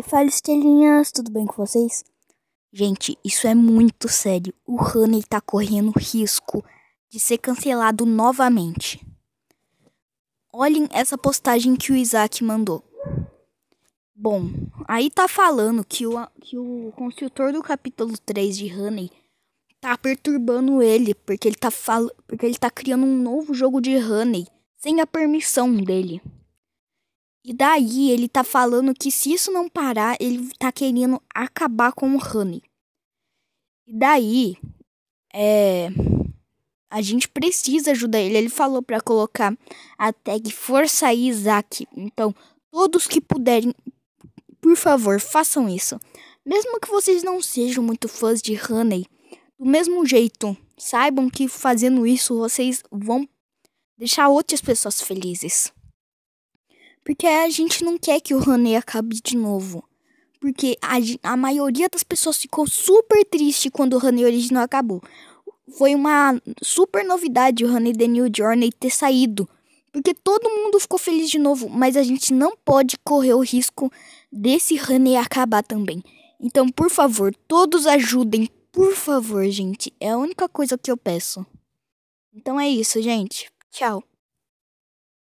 fala estrelinhas, tudo bem com vocês? Gente, isso é muito sério. O Honey tá correndo risco de ser cancelado novamente. Olhem essa postagem que o Isaac mandou. Bom, aí tá falando que o, que o construtor do capítulo 3 de Honey tá perturbando ele, porque ele tá, fal porque ele tá criando um novo jogo de Honey sem a permissão dele. E daí ele tá falando que se isso não parar, ele tá querendo acabar com o Honey. E daí, é, a gente precisa ajudar ele. Ele falou para colocar a tag Força Isaac. Então, todos que puderem, por favor, façam isso. Mesmo que vocês não sejam muito fãs de Honey, do mesmo jeito, saibam que fazendo isso vocês vão deixar outras pessoas felizes. Porque a gente não quer que o Honey acabe de novo. Porque a, a maioria das pessoas ficou super triste quando o Honey original acabou. Foi uma super novidade o Honey The New Journey ter saído. Porque todo mundo ficou feliz de novo, mas a gente não pode correr o risco desse Honey acabar também. Então, por favor, todos ajudem, por favor, gente. É a única coisa que eu peço. Então é isso, gente. Tchau.